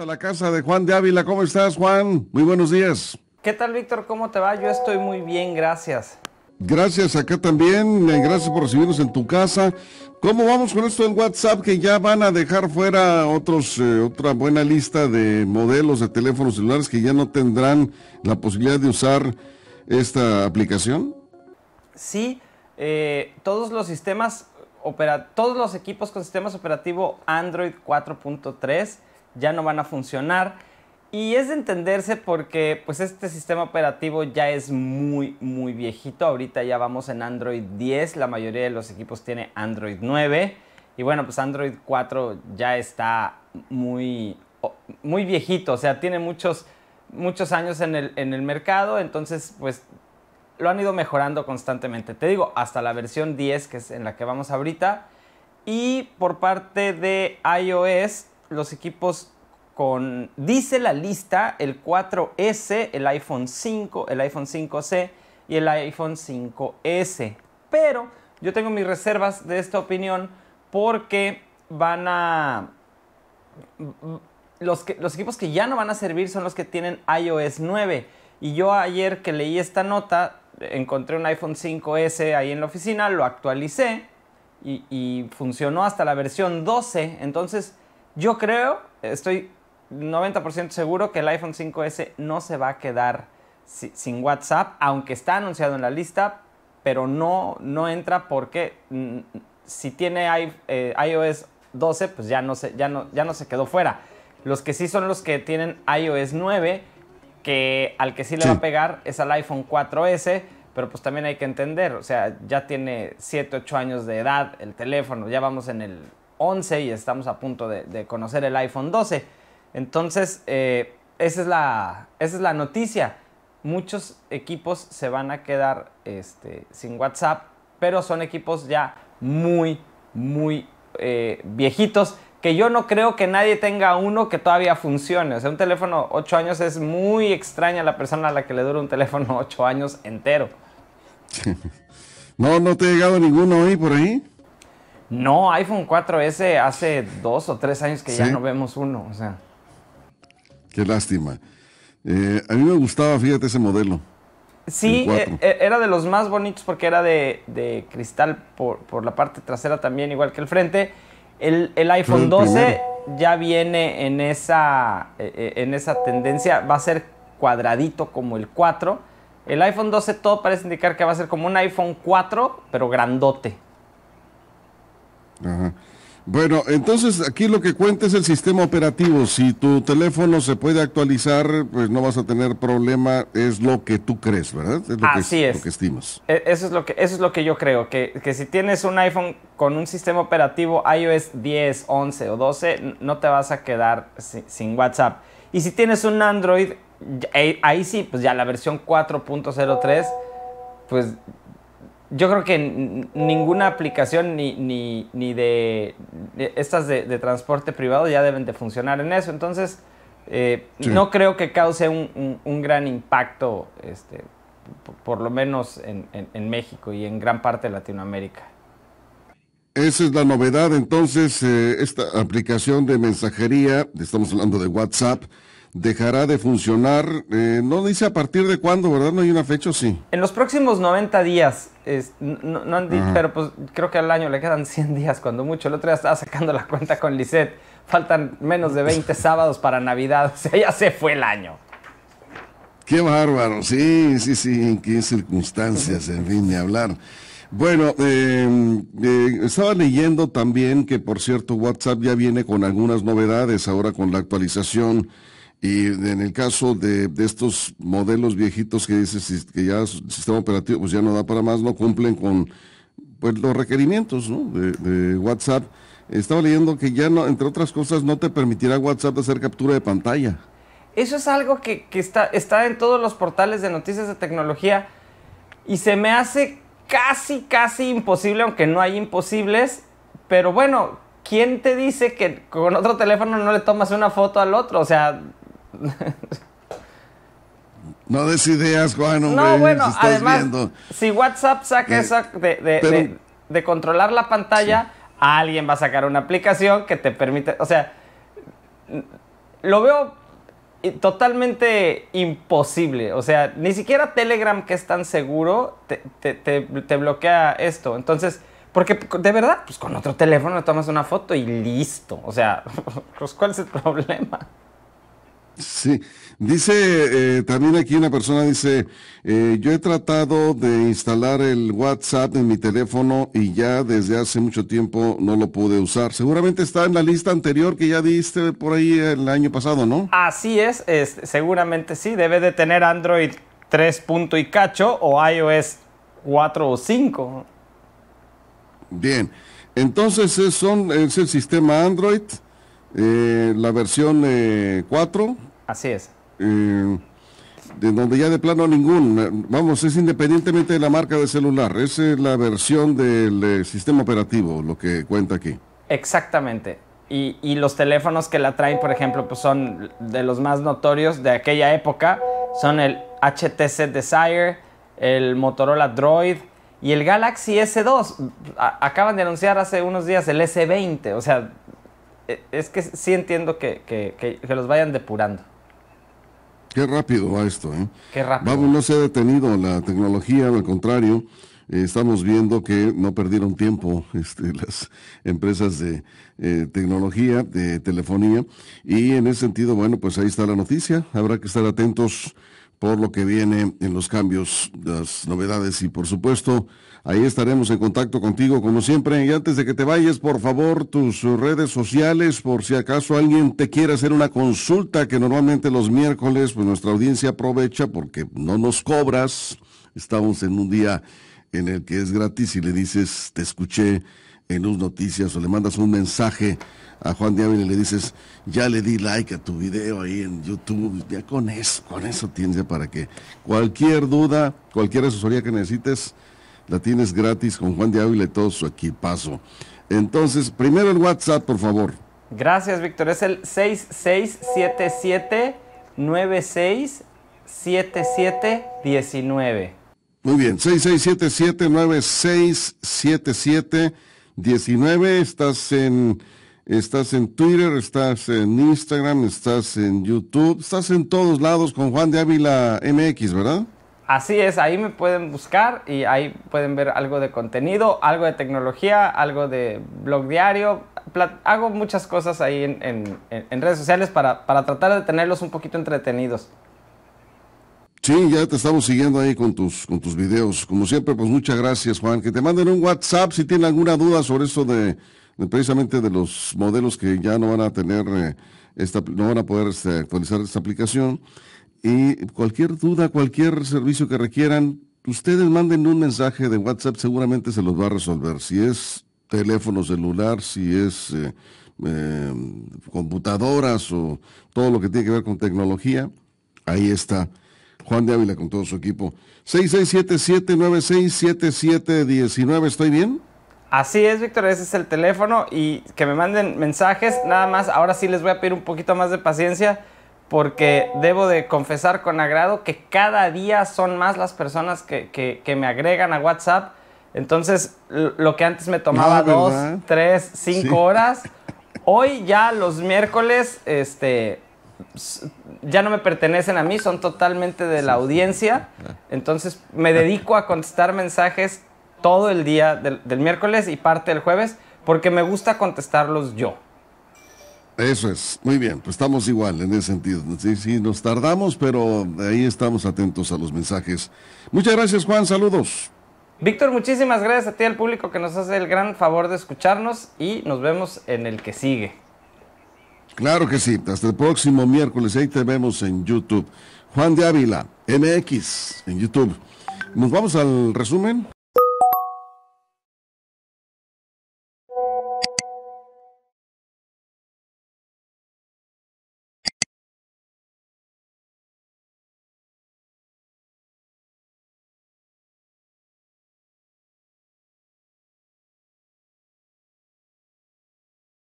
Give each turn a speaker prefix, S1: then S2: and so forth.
S1: A la casa de Juan de Ávila. ¿Cómo estás, Juan? Muy buenos días.
S2: ¿Qué tal, Víctor? ¿Cómo te va? Yo estoy muy bien, gracias.
S1: Gracias acá también, eh, gracias por recibirnos en tu casa. ¿Cómo vamos con esto en WhatsApp que ya van a dejar fuera otros eh, otra buena lista de modelos de teléfonos celulares que ya no tendrán la posibilidad de usar esta aplicación?
S2: Sí, eh, todos los sistemas opera, todos los equipos con sistemas operativo Android 4.3 ya no van a funcionar. Y es de entenderse porque pues este sistema operativo ya es muy muy viejito. Ahorita ya vamos en Android 10, la mayoría de los equipos tiene Android 9 y bueno, pues Android 4 ya está muy muy viejito, o sea, tiene muchos muchos años en el, en el mercado, entonces pues lo han ido mejorando constantemente. Te digo, hasta la versión 10 que es en la que vamos ahorita y por parte de iOS los equipos con, dice la lista, el 4S, el iPhone 5, el iPhone 5C y el iPhone 5S. Pero yo tengo mis reservas de esta opinión porque van a... Los, que, los equipos que ya no van a servir son los que tienen iOS 9. Y yo ayer que leí esta nota, encontré un iPhone 5S ahí en la oficina, lo actualicé y, y funcionó hasta la versión 12. Entonces yo creo, estoy 90% seguro que el iPhone 5S no se va a quedar sin WhatsApp, aunque está anunciado en la lista, pero no, no entra porque mm, si tiene eh, iOS 12, pues ya no, se, ya, no, ya no se quedó fuera. Los que sí son los que tienen iOS 9, que al que sí le va a pegar es al iPhone 4S, pero pues también hay que entender, o sea, ya tiene 7, 8 años de edad el teléfono, ya vamos en el 11 y estamos a punto de, conocer el iPhone 12. Entonces, eh, esa, es la, es la noticia. Muchos equipos se van a quedar este, sin WhatsApp, pero son equipos ya muy, muy eh, viejitos que yo no creo que nadie tenga uno que todavía funcione. O sea, un teléfono 8 años es muy extraña la persona a la que le dura un teléfono 8 años entero.
S1: no, no te ha llegado ninguno hoy por ahí.
S2: No, iPhone 4S hace dos o tres años que ya no vemos uno,
S1: Qué lástima. Eh, a mí me gustaba, fíjate, ese modelo. Sí, eh,
S2: eh, era de los más bonitos porque era de, cristal por, la parte trasera también, igual que el frente. El, iPhone 12 ya viene en esa, en esa tendencia, va a ser cuadradito como el 4. El iPhone 12 todo parece indicar que va a ser como un iPhone 4, pero grandote.
S1: Bueno, entonces aquí lo que cuenta es el sistema operativo. Si tu teléfono se puede actualizar, pues no vas a tener problema. Es lo que tú crees, ¿verdad? Es lo Así que, es. Lo que estimas.
S2: E, eso es lo que, eso es lo que yo creo, que, si tienes un iPhone con un sistema operativo iOS 10, 11 o 12, no te vas a quedar sin, WhatsApp. Y si tienes un Android, eh, ahí sí, pues ya la versión 4.03 pues yo creo que ninguna aplicación ni, ni, ni de, estas de, transporte privado ya deben de funcionar en eso. Entonces, eh, no creo que cause un, gran impacto, este, por, lo menos en, México y en gran parte de Latinoamérica.
S1: Esa es la novedad, entonces, eh, esta aplicación de mensajería, estamos hablando de WhatsApp, dejará de funcionar. Eh, no dice a partir de cuándo, ¿verdad? No hay una fecha, sí.
S2: En los próximos 90 días, no, han dicho, pero pues creo que al año le quedan 100 días cuando mucho. El otro día estaba sacando la cuenta con Lisette. Faltan menos de 20 sábados para Navidad. O sea, ya se fue el año.
S1: Qué bárbaro, sí, sí, sí, en qué circunstancias, en fin, de hablar. Bueno, em, eh, estaba leyendo también que, por cierto, WhatsApp ya viene con algunas novedades ahora con la actualización y en el caso de, estos modelos viejitos que dices que ya el sistema operativo pues, ya no da para más, no cumplen con pues, los requerimientos de, de, WhatsApp. Estaba leyendo que ya, no, entre otras cosas, no te permitirá WhatsApp hacer captura de pantalla.
S2: Eso es algo que, está, está en todos los portales de noticias de tecnología y se me hace casi, casi imposible, aunque no hay imposibles. Pero bueno, ¿quién te dice que con otro teléfono no le tomas una foto al otro? O sea,
S1: no des ideas, Juan. no, bueno, además,
S2: si WhatsApp saca eh, de, controlar la pantalla, alguien va a sacar una aplicación que te permite. O sea, lo veo eh, totalmente imposible. O sea, ni siquiera Telegram, que es tan seguro, te, bloquea esto. Entonces. Porque de verdad, pues con otro teléfono tomas una foto y listo. O sea, pues, ¿cuál es el problema?
S1: Sí, dice eh, también aquí una persona, dice, eh, yo he tratado de instalar el WhatsApp en mi teléfono y ya desde hace mucho tiempo no lo pude usar. Seguramente está en la lista anterior que ya diste por ahí el año pasado, ¿no?
S2: Así es, seguramente sí, debe de tener Android 3. y cacho o iOS 4 o 5.
S1: Bien, entonces es, eh, son, es el sistema Android. la versión eh, 4 Así es. Eh, de donde ya de plano ningún, eh, vamos, es independientemente de la marca de celular, es eh, la versión del sistema operativo, lo que cuenta aquí.
S2: Exactamente. Y, los teléfonos que la traen, por ejemplo, pues son de los más notorios de aquella época, son el HTC Desire, el Motorola Droid y el Galaxy S2. acaban de anunciar hace unos días el S20, o sea, e, es que sí entiendo que los vayan depurando.
S1: Qué rápido va esto, ¿eh? Qué rápido. Vamos, no se ha detenido la tecnología, al contrario, eh, estamos viendo que no perdieron tiempo este, las empresas de eh, tecnología, de telefonía, y en ese sentido, bueno, pues ahí está la noticia, habrá que estar atentos por lo que viene en los cambios, las novedades y por supuesto ahí estaremos en contacto contigo como siempre. Y antes de que te vayas, por favor, tus redes sociales por si acaso alguien te quiere hacer una consulta que normalmente los miércoles pues nuestra audiencia aprovecha porque no nos cobras. Estamos en un día en el que es gratis y le dices, te escuché en Luz Noticias o le mandas un mensaje a Juan de y le dices, ya le di like a tu video ahí en YouTube, ya con eso, con eso tienes ya para que cualquier duda, cualquier asesoría que necesites, la tienes gratis con Juan Diávila y todo su equipazo. Entonces, primero el WhatsApp, por favor. Gracias,
S2: Víctor. Es el 6677967719
S1: Muy bien, 66779677 19. Estás en, estás en Twitter, estás en Instagram, estás en YouTube, estás en todos lados con Juan de Ávila MX, ¿verdad?
S2: Así es, ahí me pueden buscar y ahí pueden ver algo de contenido, algo de tecnología, algo de blog diario. Hago muchas cosas ahí en, redes sociales para, para tratar de tenerlos un poquito entretenidos.
S1: Sí, ya te estamos siguiendo ahí con tus, tus videos. Como siempre, pues muchas gracias, Juan. Que te manden un WhatsApp si tienen alguna duda sobre eso de, precisamente de los modelos que ya no van a tener, eh, esta, no van a poder este, actualizar esta aplicación. Y cualquier duda, cualquier servicio que requieran, ustedes manden un mensaje de WhatsApp, seguramente se los va a resolver. Si es teléfono celular, si es eh, em, computadoras o todo lo que tiene que ver con tecnología, ahí está Juan de Ávila con todo su equipo. 6677967719, ¿estoy bien?
S2: Así es, Víctor, ese es el teléfono y que me manden mensajes, nada más, ahora sí les voy a pedir un poquito más de paciencia porque debo de confesar con agrado que cada día son más las personas que, me agregan a WhatsApp. Entonces, lo que antes me tomaba ah, dos, tres, cinco horas, hoy ya los miércoles, este, ya no me pertenecen a mí, son totalmente de la audiencia. Ah. Entonces me dedico a contestar mensajes todo el día del, miércoles y parte del jueves porque me gusta contestarlos yo.
S1: Eso es, muy bien, pues estamos igual en ese sentido. Sí, sí, nos tardamos, pero ahí estamos atentos a los mensajes. Muchas gracias, Juan, saludos. Víctor, muchísimas gracias a ti,
S2: al público que nos hace el gran favor de escucharnos y nos vemos en el que sigue.
S1: Claro que sí. Hasta el próximo miércoles. Ahí te vemos en YouTube. Juan de Ávila, MX, en YouTube. Nos vamos al resumen.